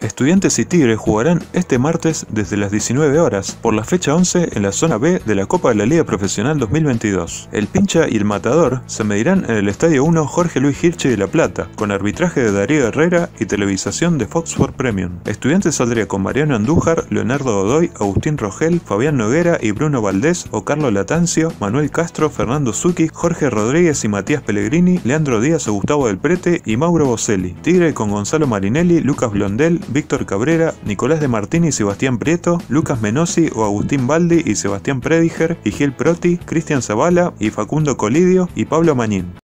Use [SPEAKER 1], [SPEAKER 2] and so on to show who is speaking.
[SPEAKER 1] Estudiantes y Tigre jugarán este martes desde las 19 horas por la fecha 11 en la zona B de la Copa de la Liga Profesional 2022. El Pincha y el Matador se medirán en el Estadio 1 Jorge Luis Hirche de La Plata, con arbitraje de Darío Herrera y televisación de Fox Premium. Estudiantes saldría con Mariano Andújar, Leonardo Godoy, Agustín Rogel, Fabián Noguera y Bruno Valdés o Carlos Latancio, Manuel Castro, Fernando Zucchi, Jorge Rodríguez y Matías Pellegrini, Leandro Díaz o Gustavo del Prete y Mauro Bocelli. Tigre con Gonzalo Marinelli, Lucas Blondel, Víctor Cabrera, Nicolás de Martín y Sebastián Prieto, Lucas Menossi o Agustín Baldi y Sebastián Prediger, Higiel Proti, Cristian Zavala y Facundo Colidio y Pablo Mañín.